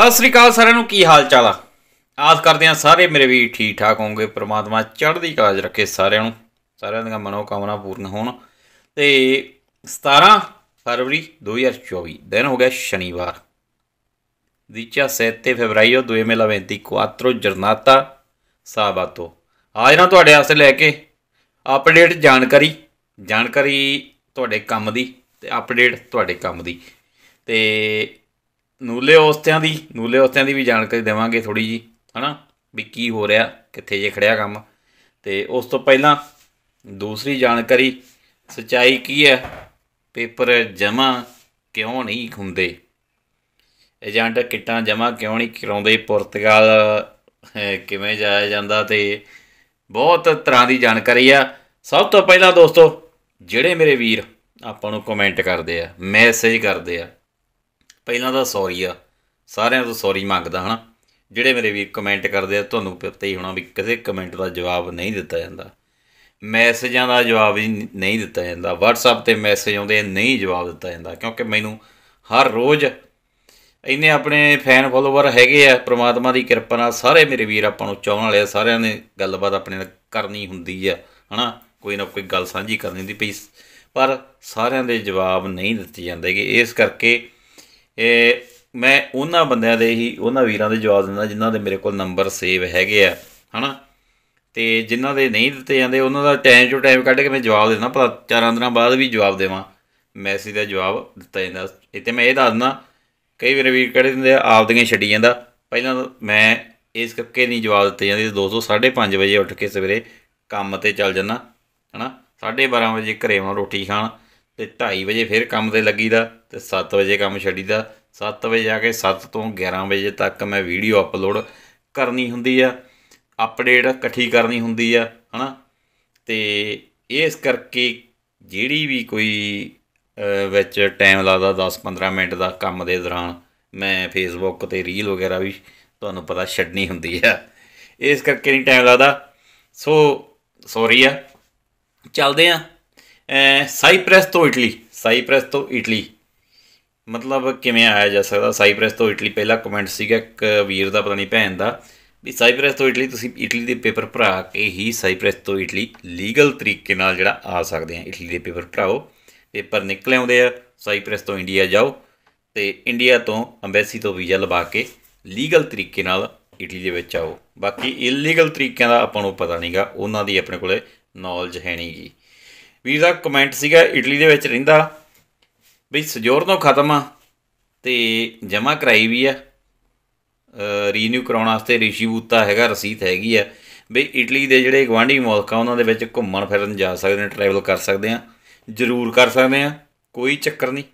ਸਤਿ ਸ੍ਰੀ ਅਕਾਲ ਸਾਰਿਆਂ ਨੂੰ ਕੀ ਹਾਲ ਚਾਲ ਆ ਆਸ ਕਰਦੇ ਆ ਸਾਰੇ ਮੇਰੇ ਵੀ ਠੀਕ ਠਾਕ ਹੋਣਗੇ ਪ੍ਰਮਾਤਮਾ ਚੜ੍ਹਦੀ ਕਲਾ ਰੱਖੇ ਸਾਰਿਆਂ ਨੂੰ ਸਾਰਿਆਂ ਦੀਆਂ ਮਨੋ ਕਾਮਨਾ ਪੂਰਨ ਹੋਣ ਤੇ 17 ਫਰਵਰੀ 2024 ਦਿਨ ਹੋ ਗਿਆ ਸ਼ਨੀਵਾਰ ਦਿਚਾ 7 ਫਰਵਰੀ 2024 ਜਰਨਾਤਾ ਸਾਬਾਤੋ ਆਜ ਨਾ ਤੁਹਾਡੇ ਵਾਸਤੇ ਲੈ ਕੇ ਅਪਡੇਟ ਜਾਣਕਾਰੀ ਜਾਣਕਾਰੀ ਤੁਹਾਡੇ ਕੰਮ ਦੀ ਤੇ ਅਪਡੇਟ ਤੁਹਾਡੇ ਕੰਮ ਦੀ ਤੇ ਨੂਲੇ ਔਸਤਿਆਂ ਦੀ ਨੂਲੇ ਔਸਤਿਆਂ ਦੀ ਵੀ ਜਾਣਕਾਰੀ ਦੇਵਾਂਗੇ ਥੋੜੀ ਜੀ ਹਨਾ ਵੀ ਕੀ ਹੋ ਰਿਹਾ ਕਿੱਥੇ ਜੇ ਖੜਿਆ ਕੰਮ ਤੇ ਉਸ ਤੋਂ ਪਹਿਲਾਂ ਦੂਸਰੀ ਜਾਣਕਾਰੀ ਸਚਾਈ ਕੀ ਹੈ ਪੇਪਰ ਜਮਾ ਕਿਉਂ ਨਹੀਂ ਹੁੰਦੇ ਏਜੰਟ ਕਿੱਟਾਂ ਜਮਾ ਕਿਉਂ ਨਹੀਂ ਕਰਾਉਂਦੇ ਪੁਰਤਗਾਲ ਕਿਵੇਂ ਜਾਇਆ ਜਾਂਦਾ ਤੇ ਬਹੁਤ ਤਰ੍ਹਾਂ ਦੀ ਜਾਣਕਾਰੀ ਆ ਸਭ ਤੋਂ ਪਹਿਲਾਂ ਦੋਸਤੋ ਜਿਹੜੇ ਮੇਰੇ ਵੀਰ ਆਪਾਂ ਨੂੰ ਕਮੈਂਟ ਕਰਦੇ ਆ ਮੈਸੇਜ ਕਰਦੇ ਆ ਪਹਿਲਾਂ ਤਾਂ ਸੌਰੀ ਆ ਸਾਰਿਆਂ ਤੋਂ ਸੌਰੀ ਮੰਗਦਾ ਹਨਾ ਜਿਹੜੇ ਮੇਰੇ ਵੀਰ ਕਮੈਂਟ ਕਰਦੇ ਆ ਤੁਹਾਨੂੰ ਪਤਾ ਹੀ ਹੋਣਾ ਵੀ ਕਿਸੇ ਕਮੈਂਟ ਦਾ ਜਵਾਬ ਨਹੀਂ ਦਿੱਤਾ ਜਾਂਦਾ ਮੈਸੇਜਾਂ ਦਾ ਜਵਾਬ ਹੀ ਨਹੀਂ ਦਿੱਤਾ ਜਾਂਦਾ WhatsApp ਤੇ ਮੈਸੇਜ ਆਉਂਦੇ ਨਹੀਂ ਜਵਾਬ ਦਿੱਤਾ ਜਾਂਦਾ ਕਿਉਂਕਿ ਮੈਨੂੰ ਹਰ ਰੋਜ਼ ਇੰਨੇ ਆਪਣੇ ਫੈਨ ਫੋਲੋਵਰ ਹੈਗੇ ਆ ਪ੍ਰਮਾਤਮਾ ਦੀ ਕਿਰਪਾ ਨਾਲ ਸਾਰੇ ਮੇਰੇ ਵੀਰ ਆਪਾਂ ਨੂੰ ਚਾਹਣ ਵਾਲੇ ਆ ਸਾਰਿਆਂ ਨੇ ਗੱਲਬਾਤ ਆਪਣੇ ਨਾਲ ਕਰਨੀ ਹੁੰਦੀ ਆ ਹਨਾ ਕੋਈ ਨਾ ਕੋਈ ਗੱਲ ਸਾਂਝੀ ਕਰਨੀ ਹੁੰਦੀ ਪਈ ਪਰ ਸਾਰਿਆਂ ਦੇ ਜਵਾਬ ਨਹੀਂ ਦਿੱਤੇ ਜਾਂਦੇਗੇ ਇਸ ਕਰਕੇ ਇਹ ਮੈਂ ਉਹਨਾਂ ਬੰਦਿਆਂ ਦੇ ਹੀ ਉਹਨਾਂ ਵੀਰਾਂ ਦੇ ਜਵਾਬ ਦਿੰਦਾ ਜਿਨ੍ਹਾਂ ਦੇ ਮੇਰੇ ਕੋਲ ਨੰਬਰ ਸੇਵ ਹੈਗੇ ਆ ਹਨਾ ਤੇ ਜਿਨ੍ਹਾਂ ਦੇ ਨਹੀਂ ਦਿੱਤੇ ਜਾਂਦੇ ਉਹਨਾਂ ਦਾ ਟਾਈਮ ਟੂ ਟਾਈਮ ਕੱਢ ਕੇ ਮੈਂ ਜਵਾਬ ਦੇਣਾ ਪਤਾ ਚਾਰਾਂ ਦਿਨਾਂ ਬਾਅਦ ਵੀ ਜਵਾਬ ਦੇਵਾਂ ਮੈਸੇਜ ਦਾ ਜਵਾਬ ਦਿੱਤਾ ਜਾਂਦਾ ਇੱਥੇ ਮੈਂ ਇਹ ਦੱਸ ਦਿੰਦਾ ਕਈ ਵਾਰ ਵੀਰ ਕਿਹੜੇ ਦਿੰਦੇ ਆ ਆਪਦੀਆਂ ਛੱਡੀ ਜਾਂਦਾ ਪਹਿਲਾਂ ਮੈਂ ਇਸ ਕਰਕੇ ਨਹੀਂ ਜਵਾਬ ਦਿੱਤੇ ਜਾਂਦੇ ਦੋਸਤੋ 5:30 ਵਜੇ ਉੱਠ ਕੇ ਸਵੇਰੇ ਕੰਮ ਤੇ ਚੱਲ ਜੰਨਾ ਹਨਾ 12:30 ਵਜੇ ਘਰੇ ਆਉਣਾ ਰੋਟੀ ਖਾਣ ਤੇ 2:30 ਵਜੇ ਫਿਰ ਕੰਮ ਤੇ ਲੱਗੀਦਾ ਤੇ 7 ਵਜੇ ਕੰਮ ਛੱਡੀਦਾ 7 ਵਜੇ ਜਾ ਕੇ 7 ਤੋਂ 11 ਵਜੇ ਤੱਕ ਮੈਂ ਵੀਡੀਓ ਅਪਲੋਡ ਕਰਨੀ ਹੁੰਦੀ ਆ ਅਪਡੇਟ ਇਕੱਠੀ ਕਰਨੀ ਹੁੰਦੀ ਆ ਹਨਾ ਤੇ ਇਸ ਕਰਕੇ ਜਿਹੜੀ ਵੀ ਕੋਈ ਵਿੱਚ ਟਾਈਮ ਲੱਗਦਾ 10-15 ਮਿੰਟ ਦਾ ਕੰਮ ਦੇ ਦੌਰਾਨ ਮੈਂ ਫੇਸਬੁੱਕ ਤੇ ਰੀਲ ਵਗੈਰਾ ਵੀ ਤੁਹਾਨੂੰ ਪਤਾ ਛੱਡਣੀ ਹੁੰਦੀ ਆ ਇਸ ਕਰਕੇ ਨਹੀਂ ਟਾਈਮ ਲੱਗਦਾ ਸੋ ਸੌਰੀ ਆ ਚੱਲਦੇ ਆ ਸਾਈਪ੍ਰੈਸ ਤੋਂ ਇਟਲੀ ਸਾਈਪ੍ਰੈਸ ਤੋਂ ਇਟਲੀ ਮਤਲਬ ਕਿਵੇਂ ਆਇਆ ਜਾ ਸਕਦਾ ਸਾਈਪ੍ਰਸ ਤੋਂ ਇਟਲੀ ਪਹਿਲਾ ਕਮੈਂਟ ਸੀਗਾ ਇੱਕ ਵੀਰ ਦਾ ਪਤਾ ਨਹੀਂ ਭੈਣ ਦਾ ਵੀ ਸਾਈਪ੍ਰਸ ਤੋਂ ਇਟਲੀ ਤੁਸੀਂ ਇਟਲੀ ਦੇ ਪੇਪਰ ਭਰਾ ਕੇ ਹੀ ਸਾਈਪ੍ਰਸ ਤੋਂ ਇਟਲੀ ਲੀਗਲ ਤਰੀਕੇ ਨਾਲ ਜਿਹੜਾ ਆ ਸਕਦੇ ਆ ਇਟਲੀ ਦੇ ਪੇਪਰ ਭਰਾਓ ਪੇਪਰ ਨਿਕਲ ਆਉਂਦੇ ਆ ਸਾਈਪ੍ਰਸ ਤੋਂ ਇੰਡੀਆ ਜਾਓ ਤੇ ਇੰਡੀਆ ਤੋਂ ਐਮਬੈਸੀ ਤੋਂ ਵੀਜ਼ਾ ਲਵਾ ਕੇ ਲੀਗਲ ਤਰੀਕੇ ਨਾਲ ਇਟਲੀ ਦੇ ਵਿੱਚ ਆਓ ਬਾਕੀ ਇਲੀਗਲ ਤਰੀਕਿਆਂ ਦਾ ਆਪਾਂ ਨੂੰ ਪਤਾ ਨਹੀਂਗਾ ਉਹਨਾਂ ਦੀ ਆਪਣੇ ਕੋਲੇ ਨੌਲੇਜ ਹੈ ਨਹੀਂਗੀ ਵੀਰ ਦਾ ਕਮੈਂਟ ਸੀਗਾ ਇਟਲੀ ਦੇ ਵਿੱਚ ਰਹਿੰਦਾ ਸਜੋਰ ਤੋਂ ਖਤਮ ਆ ਤੇ ਜਮਾ ਕਰਾਈ ਵੀ ਆ ਰੀਨਿਊ ਕਰਾਉਣ ਵਾਸਤੇ ਰਿਸ਼ੀ ਬੂਤਾ ਹੈਗਾ ਰਸੀਦ ਹੈਗੀ ਆ ਵੀ ਇਟਲੀ ਦੇ ਜਿਹੜੇ ਗਵਾਂਢੀ ਮੁਲਕ ਆ ਉਹਨਾਂ ਦੇ ਵਿੱਚ ਘੁੰਮਣ ਫਿਰਨ ਜਾ ਸਕਦੇ ਨੇ ਟਰੈਵਲ ਕਰ ਸਕਦੇ ਆ ਜ਼ਰੂਰ ਕਰ ਸਕਦੇ ਆ ਕੋਈ ਚੱਕਰ ਨਹੀਂ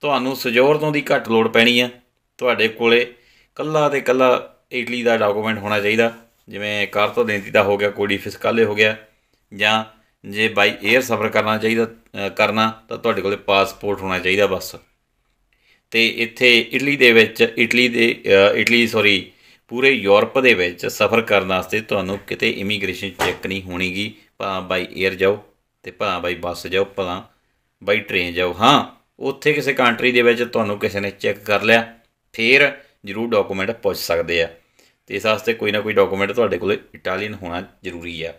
ਤੁਹਾਨੂੰ ਸਜੋਰ ਤੋਂ ਦੀ ਘੱਟ ਲੋੜ ਪੈਣੀ ਆ ਤੁਹਾਡੇ ਕੋਲੇ ਕੱਲਾ ਤੇ ਕੱਲਾ ਇਟਲੀ ਦਾ ਡਾਕੂਮੈਂਟ ਹੋਣਾ ਚਾਹੀਦਾ ਜਿਵੇਂ ਕਾਰਤੋ ਦੇਂਤੀ ਦਾ ਹੋ ਗਿਆ ਕੋਡੀ ਫਿਸਕਾਲੇ ਹੋ ਗਿਆ ਜਾਂ ਜੇ ਬਾਈ 에ਅਰ ਸਫ਼ਰ ਕਰਨਾ ਚਾਹੀਦਾ ਕਰਨਾ ਤਾਂ ਤੁਹਾਡੇ ਕੋਲੇ ਪਾਸਪੋਰਟ ਹੋਣਾ ਚਾਹੀਦਾ ਬਸ ਤੇ ਇੱਥੇ ਇਟਲੀ ਦੇ ਵਿੱਚ ਇਟਲੀ ਦੇ ਇਟਲੀ ਸੌਰੀ ਪੂਰੇ ਯੂਰਪ ਦੇ ਵਿੱਚ ਸਫ਼ਰ ਕਰਨ ਵਾਸਤੇ ਤੁਹਾਨੂੰ ਕਿਤੇ ਇਮੀਗ੍ਰੇਸ਼ਨ ਚੈੱਕ ਨਹੀਂ ਹੋਣੀਗੀ ਭਾ ਬਾਈ 에ਅਰ ਜਾਓ ਤੇ ਭਾ ਬਾਈ ਬੱਸ ਜਾਓ ਭਾ ਬਾਈ ਟ੍ਰੇਨ ਜਾਓ ਹਾਂ ਉੱਥੇ ਕਿਸੇ ਕੰਟਰੀ ਦੇ ਵਿੱਚ ਤੁਹਾਨੂੰ ਕਿਸੇ ਨੇ ਚੈੱਕ ਕਰ ਲਿਆ ਫੇਰ ਜ਼ਰੂਰ ਡਾਕੂਮੈਂਟ ਪੁੱਛ ਸਕਦੇ ਆ ਤੇ ਇਸ ਵਾਸਤੇ ਕੋਈ ਨਾ ਕੋਈ ਡਾਕੂਮੈਂਟ ਤੁਹਾਡੇ ਕੋਲੇ ਇਟਾਲੀਅਨ ਹੋਣਾ ਜ਼ਰੂਰੀ ਆ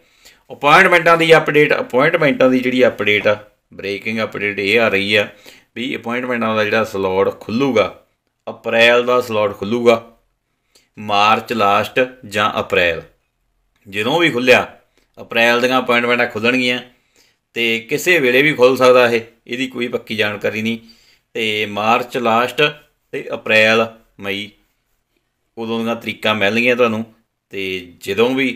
ਅਪਾਇੰਟਮੈਂਟਾਂ ਦੀ ਅਪਡੇਟ ਅਪਾਇੰਟਮੈਂਟਾਂ ਦੀ ਜਿਹੜੀ ਅਪਡੇਟ ਆ ਬ੍ਰੇਕਿੰਗ ਅਪਡੇਟ ਇਹ ਆ ਰਹੀ ਆ ਵੀ ਅਪਾਇੰਟਮੈਂਟਾਂ ਦਾ ਜਿਹੜਾ ਸਲੋਟ ਖੁੱਲੂਗਾ ਅਪ੍ਰੈਲ ਦਾ ਸਲੋਟ ਖੁੱਲੂਗਾ ਮਾਰਚ ਲਾਸਟ ਜਾਂ ਅਪ੍ਰੈਲ ਜਦੋਂ ਵੀ ਖੁੱਲਿਆ ਅਪ੍ਰੈਲ ਦੀਆਂ ਅਪਾਇੰਟਮੈਂਟਾਂ ਖੁੱਲਣਗੀਆਂ ਤੇ ਕਿਸੇ ਵੇਲੇ ਵੀ ਖੁੱਲ ਸਕਦਾ ਇਹ ਇਹਦੀ ਕੋਈ ਪੱਕੀ ਜਾਣਕਾਰੀ ਨਹੀਂ ਤੇ ਮਾਰਚ ਲਾਸਟ ਤੇ ਅਪ੍ਰੈਲ ਮਈ ਉਦੋਂ ਦੀਆਂ ਤਰੀਕਾਂ ਮਿਲਣਗੀਆਂ ਤੁਹਾਨੂੰ ਤੇ ਜਦੋਂ ਵੀ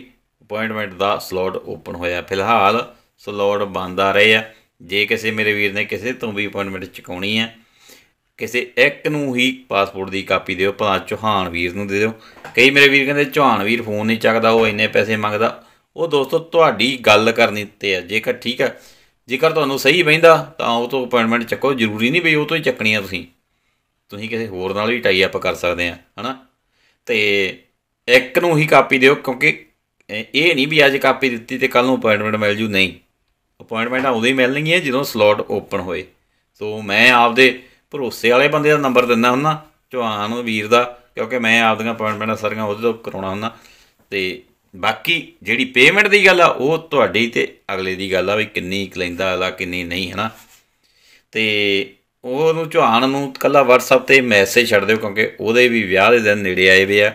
ਅਪਾਇੰਟਮੈਂਟ ਦਾ ਸਲੋਟ ਓਪਨ ਹੋਇਆ ਫਿਲਹਾਲ ਸਲੋਟ ਬੰਦ ਆ ਰਹੇ ਆ ਜੇ ਕਿਸੇ ਮੇਰੇ ਵੀਰ ਨੇ ਕਿਸੇ ਤੋਂ ਵੀ ਅਪਾਇੰਟਮੈਂਟ ਚੁਕਾਉਣੀ ਹੈ ਕਿਸੇ ਇੱਕ ਨੂੰ ਹੀ ਪਾਸਪੋਰਟ ਦੀ ਕਾਪੀ ਦਿਓ ਭਾਂ ਚੋਹਾਨ ਵੀਰ ਨੂੰ ਦੇ ਦਿਓ ਕਈ ਮੇਰੇ ਵੀਰ ਕਹਿੰਦੇ ਚੋਹਾਨ ਵੀਰ ਫੋਨ ਨਹੀਂ ਚੱਕਦਾ ਉਹ ਇੰਨੇ ਪੈਸੇ ਮੰਗਦਾ ਉਹ ਦੋਸਤੋ ਤੁਹਾਡੀ ਗੱਲ ਕਰਨੀ ਤੇ ਆ ਜੇਕਰ ਠੀਕ ਆ ਜੇਕਰ ਤੁਹਾਨੂੰ ਸਹੀ ਬੈਂਦਾ ਤਾਂ ਉਹ ਤੋਂ ਅਪਾਇੰਟਮੈਂਟ ਚੱਕੋ ਜ਼ਰੂਰੀ ਨਹੀਂ ਵੀ ਉਹ ਤੋਂ ਹੀ ਚੱਕਣੀ ਆ ਤੁਸੀਂ ਤੁਸੀਂ ਕਿਸੇ ਹੋਰ ਨਾਲ ਵੀ ਟਾਈ ਅਪ ਕਰ ਸਕਦੇ ਆ ਹਨਾ ਤੇ ਇੱਕ ਨੂੰ ਹੀ ਕਾਪੀ ਦਿਓ ਕਿਉਂਕਿ ਇਹ ਨਹੀਂ ਵੀ ਅੱਜ ਕਾਪੀ ਦਿੱਤੀ ਤੇ ਕੱਲ ਨੂੰ ਅਪਾਇੰਟਮੈਂਟ ਮਿਲ ਜੂ ਨਹੀਂ ਅਪਾਇੰਟਮੈਂਟ ਉਦੋਂ ਹੀ ਮਿਲਣਗੀਆਂ ਜਦੋਂ ਸਲੋਟ ਓਪਨ ਹੋਏ ਸੋ ਮੈਂ ਆਪਦੇ ਭਰੋਸੇ ਵਾਲੇ ਬੰਦੇ ਦਾ ਨੰਬਰ ਦਿੰਦਾ ਹੁੰਨਾ ਚੋਹਾਨ ਵੀਰ ਦਾ ਕਿਉਂਕਿ ਮੈਂ ਆਪਦੀਆਂ ਅਪਾਇੰਟਮੈਂਟਾਂ ਸਾਰੀਆਂ ਉਹਦੇ ਤੋਂ ਕਰਾਉਣਾ ਹੁੰਦਾ ਤੇ ਬਾਕੀ ਜਿਹੜੀ ਪੇਮੈਂਟ ਦੀ ਗੱਲ ਆ ਉਹ ਤੁਹਾਡੀ ਤੇ ਅਗਲੇ ਦੀ ਗੱਲ ਆ ਵੀ ਕਿੰਨੀ ਲੈਂਦਾ ਅਗਲਾ ਕਿੰਨੀ ਨਹੀਂ ਹਨਾ ਤੇ ਉਹਨੂੰ ਚੋਹਾਨ ਨੂੰ ਕੱਲਾ WhatsApp ਤੇ ਮੈਸੇਜ ਛੱਡ ਦਿਓ ਕਿਉਂਕਿ ਉਹਦੇ ਵੀ ਵਿਆਹ ਦੇ ਦਿਨ ਨੇੜੇ ਆਏ ਵੇ ਆ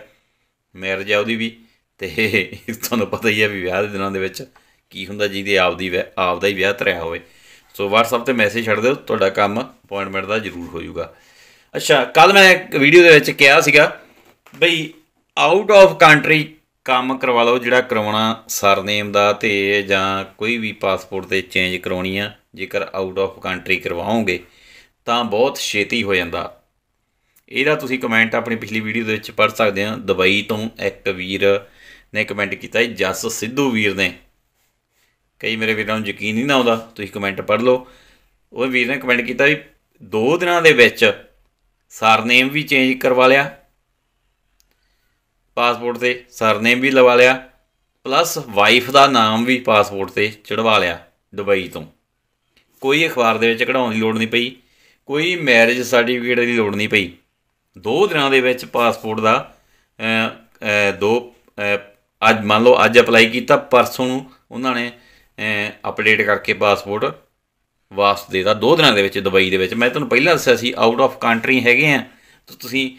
ਮੈਰਜ ਆ ਉਹਦੀ ਵੀ ਤੇ ਤੁਹਾਨੂੰ ਪਤਾ ਹੀ ਹੈ ਵੀ ਵਿਆਹ ਦੇ ਦਿਨਾਂ ਦੇ ਵਿੱਚ ਕੀ ਹੁੰਦਾ ਜਿਹਦੇ ਆਪਦੀ ਆਪਦਾ ਹੀ ਵਿਆਹ ਤਰਿਆ ਹੋਵੇ ਸੋ WhatsApp ਤੇ ਮੈਸੇਜ ਛੱਡ ਦਿਓ ਤੁਹਾਡਾ ਕੰਮ ਅਪਾਇੰਟਮੈਂਟ ਦਾ ਜ਼ਰੂਰ ਹੋ ਜਾਊਗਾ ਅੱਛਾ ਕੱਲ ਮੈਂ ਇੱਕ ਵੀਡੀਓ ਦੇ ਵਿੱਚ ਕਿਹਾ ਸੀਗਾ ਬਈ ਆਊਟ ਆਫ ਕੰਟਰੀ ਕੰਮ ਕਰਵਾ ਲਓ ਜਿਹੜਾ ਕਰਾਉਣਾ ਸਰਨੇਮ ਦਾ ਤੇ ਜਾਂ ਕੋਈ ਵੀ ਪਾਸਪੋਰਟ ਤੇ ਚੇਂਜ ਕਰਾਉਣੀ ਆ ਜੇਕਰ ਆਊਟ ਆਫ ਕੰਟਰੀ ਕਰਵਾਓਗੇ ਤਾਂ ਬਹੁਤ ਛੇਤੀ ਹੋ ਜਾਂਦਾ ਇਹਦਾ ਤੁਸੀਂ ਕਮੈਂਟ ਆਪਣੀ ਪਿਛਲੀ ਵੀਡੀਓ ਦੇ ਵਿੱਚ ਪੜ ਸਕਦੇ ਆ ਦੁਬਈ ਤੋਂ ਇੱਕ ਵੀਰ ਨੇ ਕਮੈਂਟ ਕੀਤਾ ਹੈ ਜਸ ਸਿੱਧੂ ਵੀਰ ਨੇ ਕਈ ਮੇਰੇ ਵੀਰਾਂ ਨੂੰ ਯਕੀਨ ਨਹੀਂ ਆਉਂਦਾ ਤੁਸੀਂ ਕਮੈਂਟ ਪੜ੍ਹ ਲਓ ਉਹ ਵੀਰ ਨੇ ਕਮੈਂਟ ਕੀਤਾ ਵੀ ਦੋ ਦਿਨਾਂ ਦੇ ਵਿੱਚ ਸਰਨੇਮ ਵੀ ਚੇਂਜ ਕਰਵਾ ਲਿਆ ਪਾਸਪੋਰਟ ਤੇ ਸਰਨੇਮ ਵੀ ਲਵਾ ਲਿਆ ਪਲੱਸ ਵਾਈਫ ਦਾ ਨਾਮ ਵੀ ਪਾਸਪੋਰਟ ਤੇ ਚੜਵਾ ਲਿਆ ਦੁਬਈ ਤੋਂ ਕੋਈ ਅਖਬਾਰ ਦੇ ਵਿੱਚ ਕਢਾਉਣ ਦੀ ਲੋੜ ਨਹੀਂ ਪਈ ਕੋਈ ਮੈਰਿਜ ਸਰਟੀਫਿਕੇਟ ਦੀ ਲੋੜ ਨਹੀਂ ਪਈ ਦੋ ਦਿਨਾਂ ਦੇ ਵਿੱਚ ਪਾਸਪੋਰਟ ਦਾ ਦੋ ਅੱਜ ਮੰਨ ਲਓ ਅੱਜ ਅਪਲਾਈ ਕੀਤਾ ਪਰਸੋਂ ਨੂੰ ਉਹਨਾਂ ਨੇ ਅਪਡੇਟ ਕਰਕੇ ਪਾਸਪੋਰਟ ਵਾਪਸ ਦੇਦਾ ਦੋ ਦਿਨਾਂ ਦੇ ਵਿੱਚ ਦੁਬਈ ਦੇ ਵਿੱਚ ਮੈਂ ਤੁਹਾਨੂੰ ਪਹਿਲਾਂ ਦੱਸਿਆ ਸੀ ਆਊਟ ਆਫ ਕੰਟਰੀ ਹੈਗੇ ਆ ਤਾਂ ਤੁਸੀਂ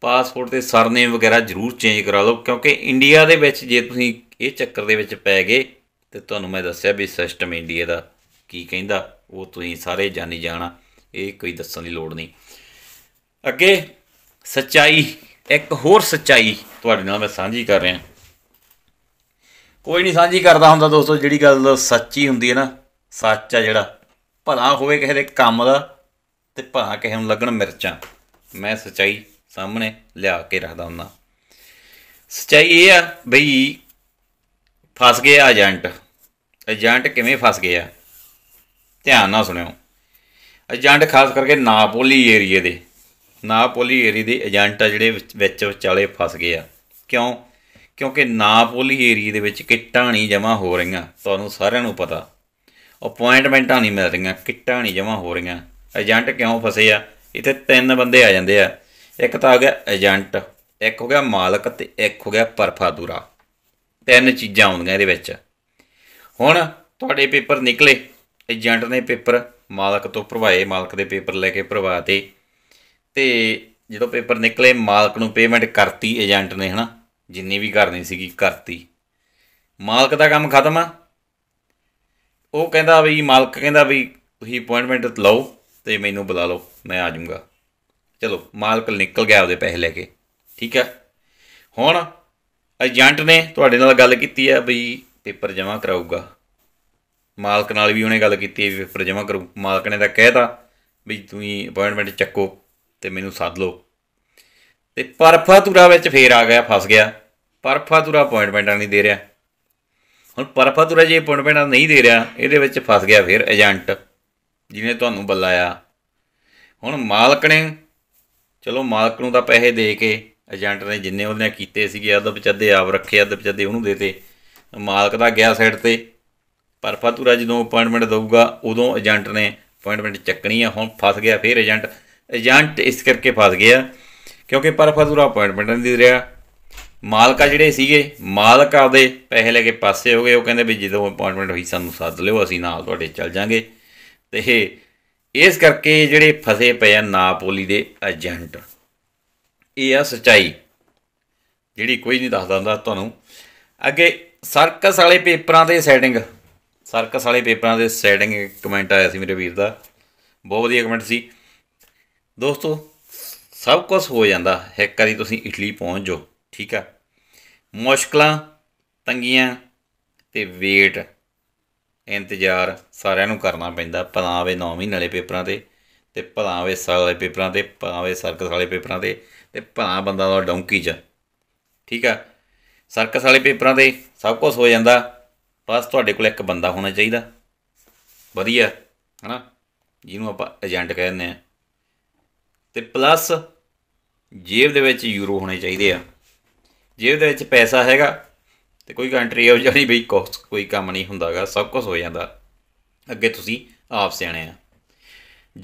ਪਾਸਪੋਰਟ ਤੇ ਸਰਨੇਮ ਵਗੈਰਾ ਜ਼ਰੂਰ ਚੇਂਜ ਕਰਾ ਲਓ ਕਿਉਂਕਿ ਇੰਡੀਆ ਦੇ ਵਿੱਚ ਜੇ ਤੁਸੀਂ ਇਹ ਚੱਕਰ ਦੇ ਵਿੱਚ ਪੈ ਗਏ ਤੇ ਤੁਹਾਨੂੰ ਮੈਂ ਦੱਸਿਆ ਵੀ ਸਿਸਟਮ ਇੰਡੀਆ ਦਾ ਕੀ ਕਹਿੰਦਾ ਉਹ ਤੁਸੀਂ ਸਾਰੇ ਜਾਣੀ ਜਾਣਾ ਇਹ ਕੋਈ ਦੱਸਣ ਦੀ ਲੋੜ ਨਹੀਂ ਅੱਗੇ ਸਚਾਈ ਇੱਕ ਹੋਰ ਸਚਾਈ ਤੁਹਾਡੇ ਨਾਲ ਮੈਂ ਸਾਂਝੀ ਕਰ ਰਿਹਾ ਹਾਂ ਕੋਈ ਨਹੀਂ ਸਾਂਝੀ ਕਰਦਾ ਹੁੰਦਾ ਦੋਸਤੋ ਜਿਹੜੀ ਗੱਲ ਸੱਚੀ ਹੁੰਦੀ ਹੈ ਨਾ ਸੱਚ ਆ ਜਿਹੜਾ ਭਲਾ ਹੋਵੇ ਕਿਸੇ ਦੇ ਕੰਮ ਦਾ ਤੇ ਭਲਾ ਕਿਸੇ ਨੂੰ ਲੱਗਣ ਮਿਰਚਾਂ ਮੈਂ ਸਚਾਈ ਸਾਹਮਣੇ ਲਿਆ ਕੇ ਰੱਖਦਾ ਹੁੰਦਾ ਸਚਾਈ ਇਹ ਆ ਬਈ ਫਸ ਗਏ ਏਜੰਟ ਏਜੰਟ ਕਿਵੇਂ ਫਸ ਗਏ ਆ ਧਿਆਨ ਨਾਲ ਸੁਣਿਓ ਏਜੰਟ ਖਾਸ ਕਰਕੇ ਨਾਪੋਲੀ ਏਰੀਏ ਦੇ ਨਾਪੋਲੀ ਏਰੀਏ ਦੇ ਏਜੰਟ ਆ ਜਿਹੜੇ ਵਿੱਚ ਵਿਚਾਲੇ ਫਸ ਗਏ ਆ ਕਿਉਂ ਕਿਉਂਕਿ ਨਾਪੋਲੀ ਏਰੀਆ ਦੇ ਵਿੱਚ ਕਿੱਟਾਂ ਨਹੀਂ ਜਮ੍ਹਾਂ ਹੋ ਰਹੀਆਂ ਤੁਹਾਨੂੰ ਸਾਰਿਆਂ ਨੂੰ ਪਤਾ ਅਪਾਇੰਟਮੈਂਟਾਂ ਨਹੀਂ ਮਿਲ ਰਹੀਆਂ ਕਿੱਟਾਂ ਨਹੀਂ ਜਮ੍ਹਾਂ ਹੋ ਰਹੀਆਂ ਏਜੰਟ ਕਿਉਂ ਫਸੇ ਆ ਇੱਥੇ ਤਿੰਨ ਬੰਦੇ ਆ ਜਾਂਦੇ ਆ ਇੱਕ ਤਾਂ ਆ ਗਿਆ ਏਜੰਟ ਇੱਕ ਹੋ ਗਿਆ ਮਾਲਕ ਤੇ ਇੱਕ ਹੋ ਗਿਆ ਪਰਫਾਦੂਰਾ ਤਿੰਨ ਚੀਜ਼ਾਂ ਆਉਂਦੀਆਂ ਇਹਦੇ ਵਿੱਚ ਹੁਣ ਤੁਹਾਡੇ ਪੇਪਰ ਨਿਕਲੇ ਏਜੰਟ ਨੇ ਪੇਪਰ ਮਾਲਕ ਤੋਂ ਭਰਵਾਏ ਮਾਲਕ ਦੇ ਪੇਪਰ ਲੈ ਕੇ ਭਰਵਾਤੇ ਤੇ ਜਦੋਂ ਪੇਪਰ ਨਿਕਲੇ ਮਾਲਕ ਨੂੰ ਪੇਮੈਂਟ ਕਰਤੀ ਏਜੰਟ ਨੇ ਹਨਾ ਜਿੰਨੀ ਵੀ ਕਰਨੀ ਸੀਗੀ ਕਰਤੀ ਮਾਲਕ ਦਾ ਕੰਮ ਖਤਮ ਆ ਉਹ ਕਹਿੰਦਾ ਵੀ ਮਾਲਕ ਕਹਿੰਦਾ ਵੀ ਤੁਸੀਂ ਅਪਾਇੰਟਮੈਂਟ ਲਓ ਤੇ ਮੈਨੂੰ ਬੁਲਾ ਲਓ ਮੈਂ ਆ ਜਾਊਂਗਾ ਚਲੋ ਮਾਲਕ ਨਿਕਲ ਗਿਆ ਉਹਦੇ ਪੈਸੇ ਲੈ ਕੇ ਠੀਕ ਹੈ ਹੁਣ ਏਜੰਟ ਨੇ ਤੁਹਾਡੇ ਨਾਲ ਗੱਲ ਕੀਤੀ ਆ ਬਈ ਪੇਪਰ ਜਮ੍ਹਾਂ ਕਰਾਊਗਾ ਮਾਲਕ ਨਾਲ ਵੀ ਉਹਨੇ ਗੱਲ ਕੀਤੀ ਵੀ ਪੇਪਰ ਜਮ੍ਹਾਂ ਕਰੂ ਮਾਲਕ ਨੇ ਤਾਂ ਕਹਿਤਾ ਵੀ ਤੁਸੀਂ ਅਪਾਇੰਟਮੈਂਟ ਚੱਕੋ ਤੇ ਮੈਨੂੰ ਸੱਦ ਲਓ ਤੇ ਪਰਫਾਤੁਰਾ ਵਿੱਚ ਫੇਰ ਆ ਗਿਆ ਫਸ ਗਿਆ ਪਰਫਾਤੁਰਾ ਅਪਾਇੰਟਮੈਂਟਾਂ ਨਹੀਂ ਦੇ ਰਿਹਾ ਹੁਣ ਪਰਫਾਤੁਰਾ ਜੇ ਅਪਾਇੰਟਮੈਂਟਾਂ ਨਹੀਂ ਦੇ ਰਿਹਾ ਇਹਦੇ ਵਿੱਚ ਫਸ ਗਿਆ ਫੇਰ ਏਜੰਟ ਜਿਵੇਂ ਤੁਹਾਨੂੰ ਬੁਲਾਇਆ ਹੁਣ ਮਾਲਕ ਨੇ ਚਲੋ ਮਾਲਕ ਨੂੰ ਤਾਂ ਪੈਸੇ ਦੇ ਕੇ ਏਜੰਟ ਨੇ ਜਿੰਨੇ ਉਹਨੇ ਕੀਤੇ ਸੀਗੇ ਅਦਬ ਚੱਦੇ ਆਪ ਰੱਖੇ ਅਦਬ ਚੱਦੇ ਉਹਨੂੰ ਦੇਤੇ ਮਾਲਕ ਦਾ ਗਿਆ ਸਾਈਡ ਤੇ ਪਰਫਾਤੁਰਾ ਜਦੋਂ ਅਪਾਇੰਟਮੈਂਟ ਦਊਗਾ ਉਦੋਂ ਏਜੰਟ ਨੇ ਅਪਾਇੰਟਮੈਂਟ ਚੱਕਣੀ ਆ ਹੁਣ ਫਸ ਗਿਆ ਫੇਰ ਏਜੰਟ ਏਜੰਟ ਇਸ ਕਰਕੇ ਫਸ ਗਿਆ ਕਿਉਂਕਿ ਪਰ ਫਜ਼ੂਰਾ ਅਪਾਇੰਟਮੈਂਟ ਨਹੀਂ ਦੇ ਰਿਹਾ ਮਾਲਕਾ ਜਿਹੜੇ ਸੀਗੇ ਮਾਲਕ ਆਪਦੇ ਪੈਸੇ ਲੈ ਕੇ ਪਾਸੇ ਹੋ ਗਏ ਉਹ ਕਹਿੰਦੇ ਵੀ ਜਦੋਂ ਅਪਾਇੰਟਮੈਂਟ ਹੋਈ ਸਾਨੂੰ ਸੱਦ ਲਿਓ ਅਸੀਂ ਨਾਲ ਤੁਹਾਡੇ ਚੱਲ ਜਾਾਂਗੇ ਤੇ ਇਹ ਇਸ ਕਰਕੇ ਜਿਹੜੇ ਫਸੇ ਪਏ ਆ ਨਾਪੋਲੀ ਦੇ ਏਜੰਟ ਇਹ ਆ ਸਚਾਈ ਜਿਹੜੀ ਕੋਈ ਨਹੀਂ ਦੱਸਦਾ ਹੁੰਦਾ ਤੁਹਾਨੂੰ ਅੱਗੇ ਸਰਕਸ ਵਾਲੇ ਪੇਪਰਾਂ ਤੇ ਸੈਟਿੰਗ ਸਰਕਸ ਵਾਲੇ ਪੇਪਰਾਂ ਦੇ ਸੈਟਿੰਗ ਕਮੈਂਟ ਆਇਆ ਸੀ ਮੇਰੇ ਵੀਰ ਦਾ ਬਹੁਤ ਵਧੀਆ ਕਮੈਂਟ ਸੀ ਦੋਸਤੋ ਸਭ ਕੁਝ ਹੋ ਜਾਂਦਾ ਹੈ ਇੱਕ ਵਾਰੀ ਤੁਸੀਂ ਇਟਲੀ ਪਹੁੰਚ ਜਾਓ ਠੀਕ ਆ ਮੁਸ਼ਕਲਾਂ ਤੰਗੀਆਂ ਤੇ ਵੇਟ ਇੰਤਜ਼ਾਰ ਸਾਰਿਆਂ ਨੂੰ ਕਰਨਾ ਪੈਂਦਾ 9 ਮਹੀਨੇ ਵਾਲੇ ਪੇਪਰਾਂ ਤੇ ਤੇ ਭਾਵੇਂ ਸਾਲ ਵਾਲੇ ਪੇਪਰਾਂ ਤੇ ਭਾਵੇਂ ਸਰਕਸ ਵਾਲੇ ਪੇਪਰਾਂ ਤੇ ਤੇ ਭਲਾ ਬੰਦਾ ਦਾ ਡੌਂਕੀ ਚ ਠੀਕ ਆ ਸਰਕਸ ਵਾਲੇ ਪੇਪਰਾਂ ਤੇ ਸਭ ਕੁਝ ਹੋ ਜਾਂਦਾ ਬਸ ਤੁਹਾਡੇ ਕੋਲ ਇੱਕ ਬੰਦਾ ਹੋਣਾ ਚਾਹੀਦਾ ਵਧੀਆ ਹਨਾ ਜਿਹਨੂੰ ਆਪਾਂ ਏਜੰਟ ਕਹਿੰਦੇ ਆ ਤੇ ਪਲੱਸ ਜੇਬ ਦੇ ਵਿੱਚ ਯੂਰੋ ਹੋਣੇ ਚਾਹੀਦੇ ਆ ਜੇਬ ਦੇ ਵਿੱਚ ਪੈਸਾ ਹੈਗਾ ਤੇ ਕੋਈ ਕੰਟਰੀ ਹੋ ਜਾਣੀ ਬਈ ਕੋਈ ਕੰਮ ਨਹੀਂ ਹੁੰਦਾਗਾ ਸਭ ਕੁਝ ਹੋ ਜਾਂਦਾ ਅੱਗੇ ਤੁਸੀਂ ਆਪ ਸਿਆਣੇ ਆ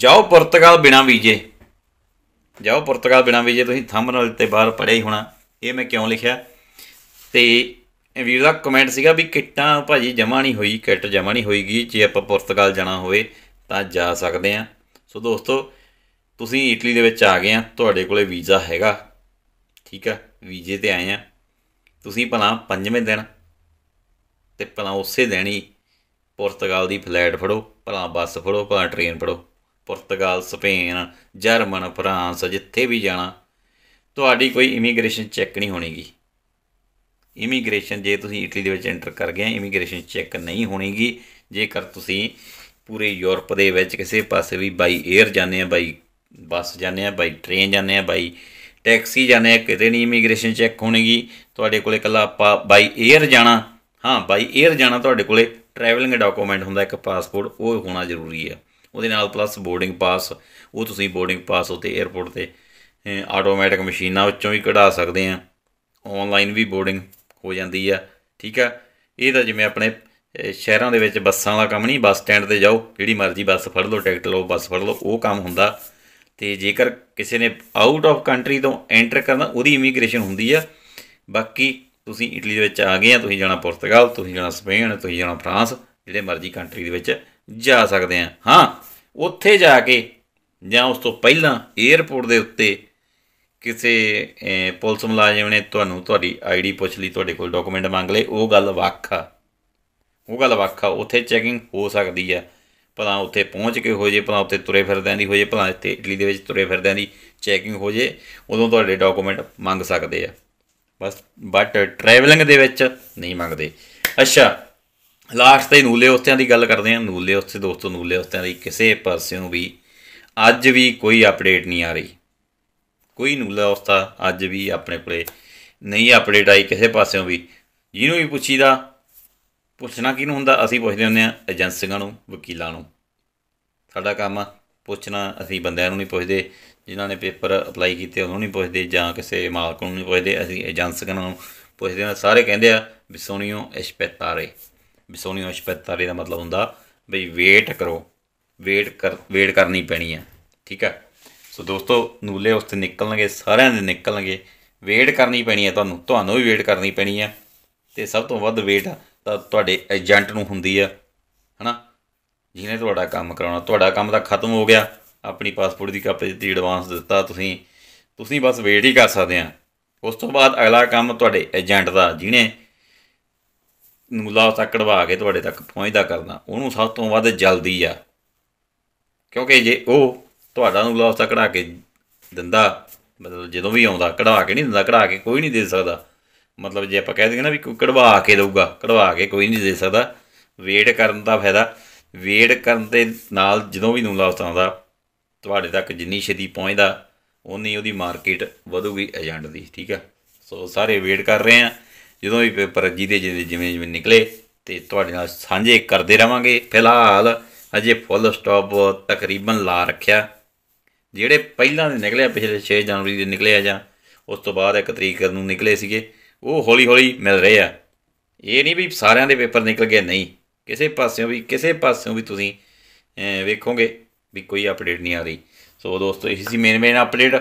ਜਾਓ ਪੁਰਤਗਾਲ ਬਿਨਾ ਵੀਜ਼ੇ ਜਾਓ ਪੁਰਤਗਾਲ ਬਿਨਾ ਵੀਜ਼ੇ ਤੁਸੀਂ ਥੰਬਨੇਲ ਤੇ ਬਾਹਰ ਪੜਿਆ ਹੀ ਹੋਣਾ ਇਹ ਮੈਂ ਕਿਉਂ ਲਿਖਿਆ ਤੇ ਵੀਰ ਦਾ ਕਮੈਂਟ ਸੀਗਾ ਵੀ ਕਿੱਟਾਂ ਭਾਜੀ ਜਮਾ ਨਹੀਂ ਹੋਈ ਕਿੱਟ ਜਮਾ ਨਹੀਂ ਹੋਈਗੀ ਜੇ ਆਪਾਂ ਪੁਰਤਗਾਲ ਜਾਣਾ ਹੋਵੇ ਤਾਂ ਜਾ ਸਕਦੇ ਆ ਸੋ ਦੋਸਤੋ ਤੁਸੀਂ ਇਟਲੀ ਦੇ ਵਿੱਚ ਆ ਗਏ ਆ ਤੁਹਾਡੇ ਕੋਲੇ ਵੀਜ਼ਾ ਹੈਗਾ ਠੀਕ ਆ ਵੀਜ਼ੇ ਤੇ ਆਏ ਆ ਤੁਸੀਂ ਭਲਾ ਪੰਜਵੇਂ ਦਿਨ ਤੇ ਭਲਾ ਉਸੇ ਦਿਨ ਹੀ ਪੁਰਤਗਾਲ ਦੀ ਫਲੈਟ ਫੜੋ ਭਲਾ ਬੱਸ ਫੜੋ ਭਲਾ ਟ੍ਰੇਨ ਫੜੋ ਪੁਰਤਗਾਲ ਸਪੇਨ ਜਰਮਨ ਫਰਾਂਸ ਜਿੱਥੇ ਵੀ ਜਾਣਾ ਤੁਹਾਡੀ ਕੋਈ ਇਮੀਗ੍ਰੇਸ਼ਨ ਚੈੱਕ ਨਹੀਂ ਹੋਣੀਗੀ ਇਮੀਗ੍ਰੇਸ਼ਨ ਜੇ ਤੁਸੀਂ ਇਟਲੀ ਦੇ ਵਿੱਚ ਐਂਟਰ ਕਰ ਗਏ ਆ ਇਮੀਗ੍ਰੇਸ਼ਨ ਚੈੱਕ ਨਹੀਂ ਹੋਣੀਗੀ ਜੇਕਰ ਤੁਸੀਂ ਪੂਰੇ ਯੂਰਪ ਦੇ ਵਿੱਚ ਕਿਸੇ ਪਾਸੇ ਵੀ ਬਾਈ 에ਅਰ ਜਾਂਦੇ ਆ ਬਾਈ ਬੱਸ ਜਾਂਦੇ ਆ ਬਾਈ ਟ੍ਰੇਨ ਜਾਂਦੇ ਆ ਬਾਈ ਟੈਕਸੀ ਜਾਂਦੇ ਆ ਕਿਤੇ ਨਹੀਂ ਇਮੀਗ੍ਰੇਸ਼ਨ ਚੈੱਕ ਹੋਣੀਗੀ ਤੁਹਾਡੇ ਕੋਲੇ ਕੱਲਾ ਆਪਾਂ ਬਾਈ 에ਅਰ ਜਾਣਾ ਹਾਂ ਬਾਈ 에ਅਰ ਜਾਣਾ ਤੁਹਾਡੇ ਕੋਲੇ ਟਰੈਵਲਿੰਗ ਡਾਕੂਮੈਂਟ ਹੁੰਦਾ ਇੱਕ ਪਾਸਪੋਰਟ ਉਹ ਹੋਣਾ ਜ਼ਰੂਰੀ ਆ ਉਹਦੇ ਨਾਲ ਪਲੱਸ ਬੋਰਡਿੰਗ ਪਾਸ ਉਹ ਤੁਸੀਂ ਬੋਰਡਿੰਗ ਪਾਸ ਉਤੇ 에ਅਰਪੋਰਟ ਤੇ ਆਟੋਮੈਟਿਕ ਮਸ਼ੀਨਾਂ ਵਿੱਚੋਂ ਵੀ ਕਢਾ ਸਕਦੇ ਆ ਆਨਲਾਈਨ ਵੀ ਬੋਰਡਿੰਗ ਹੋ ਜਾਂਦੀ ਆ ਠੀਕ ਆ ਇਹ ਤਾਂ ਜਿਵੇਂ ਆਪਣੇ ਸ਼ਹਿਰਾਂ ਦੇ ਵਿੱਚ ਬੱਸਾਂ ਦਾ ਕੰਮ ਨਹੀਂ ਬੱਸ ਸਟੈਂਡ ਤੇ ਜਾਓ ਜਿਹੜੀ ਮਰਜ਼ੀ ਬੱਸ ਫੜ ਲਓ ਟਿਕਟ ਲਓ ਬੱਸ ਫੜ ਲਓ ਉਹ ਕੰਮ ਹੁੰਦਾ ਤੇ ਜੇਕਰ ਕਿਸੇ ਨੇ ਆਊਟ ਆਫ ਕੰਟਰੀ ਤੋਂ ਐਂਟਰ ਕਰਨਾ ਉਹਦੀ ਇਮੀਗ੍ਰੇਸ਼ਨ ਹੁੰਦੀ ਆ ਬਾਕੀ ਤੁਸੀਂ ਇਟਲੀ ਦੇ ਵਿੱਚ ਆ ਗਏ ਆ ਤੁਸੀਂ ਜਾਣਾ ਪੁਰਤਗਾਲ ਤੁਸੀਂ ਜਾਣਾ ਸਪੇਨ ਤੁਸੀਂ ਜਾਣਾ ਫਰਾਂਸ ਜਿਹੜੇ ਮਰਜ਼ੀ ਕੰਟਰੀ ਦੇ ਵਿੱਚ ਜਾ ਸਕਦੇ ਆ ਹਾਂ ਉੱਥੇ ਜਾ ਕੇ ਜਾਂ ਉਸ ਤੋਂ ਪਹਿਲਾਂ 에어ਪੋਰਟ ਦੇ ਉੱਤੇ ਕਿਸੇ ਪੁਲਿਸ ਮੁਲਾਜ਼ਮ ਨੇ ਤੁਹਾਨੂੰ ਤੁਹਾਡੀ ਆਈਡੀ ਪੁੱਛ ਲਈ ਤੁਹਾਡੇ ਕੋਲ ਡਾਕੂਮੈਂਟ ਮੰਗ ਲਏ ਉਹ ਗੱਲ ਵੱਖ ਆ ਉਹ ਗੱਲ ਵੱਖ ਆ ਉੱਥੇ ਚੈਕਿੰਗ ਹੋ ਸਕਦੀ ਆ ਭਲਾ ਉੱਥੇ ਪਹੁੰਚ ਕੇ ਹੋ ਜੇ ਭਲਾ ਉੱਥੇ ਤੁਰੇ ਫਿਰਦਿਆਂ ਦੀ ਹੋ ਜੇ ਭਲਾ ਇੱਥੇ ਇਟਲੀ ਦੇ ਵਿੱਚ ਤੁਰੇ ਫਿਰਦਿਆਂ ਦੀ ਚੈਕਿੰਗ ਹੋ ਜੇ ਉਦੋਂ ਤੁਹਾਡੇ ਡਾਕੂਮੈਂਟ ਮੰਗ ਸਕਦੇ ਆ ਬਸ ਬਟ ਟਰੈਵਲਿੰਗ ਦੇ ਵਿੱਚ ਨਹੀਂ ਮੰਗਦੇ ਅੱਛਾ ਲਾਸਟ ਤੇ ਨੂਲੇ ਉਸਤਿਆਂ ਦੀ ਗੱਲ ਕਰਦੇ ਆ ਨੂਲੇ ਉਸਤੇ ਦੋਸਤੋ ਨੂਲੇ ਉਸਤਿਆਂ ਦੀ ਕਿਸੇ ਪਾਸਿਓਂ ਵੀ ਅੱਜ ਵੀ ਕੋਈ ਅਪਡੇਟ ਨਹੀਂ ਆ ਰਹੀ ਕੋਈ ਨੂਲਾ ਉਸਤਾ ਅੱਜ ਵੀ ਆਪਣੇ ਕੋਲੇ ਨਹੀਂ ਅਪਡੇਟ ਆਈ ਕਿਸੇ ਪਾਸਿਓਂ ਵੀ ਜਿਹਨੂੰ ਵੀ ਪੁੱਛੀਦਾ ਪੁੱਛਣਾ ਕਿਹਨੂੰ ਹੁੰਦਾ ਅਸੀਂ ਪੁੱਛਦੇ ਹੁੰਦੇ ਆ ਏਜੰਸੀਆਂ ਨੂੰ ਵਕੀਲਾਂ ਨੂੰ ਸਾਡਾ ਕੰਮ ਆ ਪੁੱਛਣਾ ਅਸੀਂ ਬੰਦਿਆਂ ਨੂੰ ਨਹੀਂ ਪੁੱਛਦੇ ਜਿਨ੍ਹਾਂ ਨੇ ਪੇਪਰ ਅਪਲਾਈ ਕੀਤੇ ਉਹਨੂੰ ਨਹੀਂ ਪੁੱਛਦੇ ਜਾਂ ਕਿਸੇ ਮਾਲਕ ਨੂੰ ਨਹੀਂ ਪੁੱਛਦੇ ਅਸੀਂ ਏਜੰਸੀਆਂ ਨੂੰ ਪੁੱਛਦੇ ਹਾਂ ਸਾਰੇ ਕਹਿੰਦੇ ਆ ਬਿਸੋਨੀਓ ਐਸਪੈਤਾਰੇ ਬਿਸੋਨੀਓ ਐਸਪੈਤਾਰੇ ਦਾ ਮਤਲਬ ਹੁੰਦਾ ਬਈ ਵੇਟ ਕਰੋ ਵੇਟ ਕਰ ਵੇਟ ਕਰਨੀ ਪੈਣੀ ਆ ਠੀਕ ਆ ਸੋ ਦੋਸਤੋ ਨੂਲੇ ਉਸ ਤੇ ਨਿਕਲਣਗੇ ਸਾਰਿਆਂ ਦੇ ਨਿਕਲਣਗੇ ਵੇਟ ਕਰਨੀ ਪੈਣੀ ਆ ਤੁਹਾਨੂੰ ਤੁਹਾਨੂੰ ਵੀ ਵੇਟ ਕਰਨੀ ਪੈਣੀ ਆ ਤੇ ਸਭ ਤੋਂ ਵੱਧ ਵੇਟ ਆ ਤੁਹਾਡੇ ਏਜੰਟ ਨੂੰ ਹੁੰਦੀ ਆ ਹਨਾ ਜਿਹਨੇ ਤੁਹਾਡਾ ਕੰਮ ਕਰਾਉਣਾ ਤੁਹਾਡਾ ਕੰਮ ਤਾਂ ਖਤਮ ਹੋ ਗਿਆ ਆਪਣੀ ਪਾਸਪੋਰਟ ਦੀ ਕਾਪੀ ਦੀ ਐਡਵਾਂਸ ਦਿੱਤਾ ਤੁਸੀਂ ਤੁਸੀਂ ਬਸ ਵੇਟ ਹੀ ਕਰ ਸਕਦੇ ਆ ਉਸ ਤੋਂ ਬਾਅਦ ਅਗਲਾ ਕੰਮ ਤੁਹਾਡੇ ਏਜੰਟ ਦਾ ਜਿਹਨੇ ਨੂਲਾ ਤੱਕ ਕਢਵਾ ਕੇ ਤੁਹਾਡੇ ਤੱਕ ਪਹੁੰਚਦਾ ਕਰਨਾ ਉਹਨੂੰ ਸਭ ਤੋਂ ਵੱਧ ਜਲਦੀ ਆ ਕਿਉਂਕਿ ਜੇ ਉਹ ਤੁਹਾਡਾ ਨੂਲਾ ਕਢਾ ਕੇ ਦਿੰਦਾ ਮਤਲਬ ਜਦੋਂ ਵੀ ਆਉਂਦਾ ਕਢਾ ਕੇ ਨਹੀਂ ਦਿੰਦਾ ਕਢਾ ਕੇ ਕੋਈ ਨਹੀਂ ਦੇ ਸਕਦਾ ਮਤਲਬ ਜੇ ਆਪਾਂ ਕਹਿ ਦਈਏ ਨਾ ਵੀ ਕੋਈ ਕਢਵਾ ਕੇ ਦਊਗਾ ਕਢਵਾ ਕੇ ਕੋਈ ਨਹੀਂ ਦੇ ਸਕਦਾ ਵੇਟ ਕਰਨ ਦਾ ਫਾਇਦਾ ਵੇਟ ਕਰਨ ਦੇ ਨਾਲ ਜਦੋਂ ਵੀ ਨੂੰ ਨੂਲਾ ਆਉਂਦਾ ਤੁਹਾਡੇ ਤੱਕ ਜਿੰਨੀ ਛੇਤੀ ਪਹੁੰਚਦਾ ਉਨੀ ਉਹਦੀ ਮਾਰਕੀਟ ਵਧੂਗੀ ਏਜੰਟ ਦੀ ਠੀਕ ਆ ਸੋ ਸਾਰੇ ਵੇਟ ਕਰ ਰਹੇ ਆ ਜਦੋਂ ਵੀ ਪੇਪਰ ਜਿਹਦੇ ਜਿਹਦੇ ਜਿਵੇਂ ਜਿਵੇਂ ਨਿਕਲੇ ਤੇ ਤੁਹਾਡੇ ਨਾਲ ਸਾਂਝੇ ਕਰਦੇ ਰਵਾਂਗੇ ਫਿਲਹਾਲ ਅਜੇ ਫੁੱਲ ਸਟਾਪ ਤਕਰੀਬਨ ਲਾ ਰੱਖਿਆ ਜਿਹੜੇ ਪਹਿਲਾਂ ਦੇ ਨਿਕਲੇ ਪਿਛਲੇ 6 ਜਨਵਰੀ ਦੇ ਨਿਕਲੇ ਆ ਜਾਂ ਉਸ ਤੋਂ ਬਾਅਦ 1 ਤਰੀਕ ਨੂੰ ਨਿਕਲੇ ਸੀਗੇ ਉਹ ਹੌਲੀ-ਹੌਲੀ ਮਿਲ ਰਹੇ ਆ ਇਹ ਨਹੀਂ ਵੀ ਸਾਰਿਆਂ ਦੇ ਪੇਪਰ ਨਿਕਲ ਗਏ ਨਹੀਂ ਕਿਸੇ ਪਾਸਿਓਂ ਵੀ ਕਿਸੇ ਪਾਸਿਓਂ ਵੀ ਤੁਸੀਂ ਵੇਖੋਗੇ ਵੀ ਕੋਈ ਅਪਡੇਟ ਨਹੀਂ ਆ ਰਹੀ ਸੋ ਦੋਸਤੋ ਇਹ ਸੀ main main update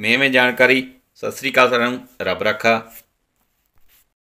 main main ਜਾਣਕਾਰੀ ਸਤਿ ਸ੍ਰੀ ਅਕਾਲ ਸਾਰਿਆਂ ਨੂੰ ਰੱਬ ਰੱਖਾ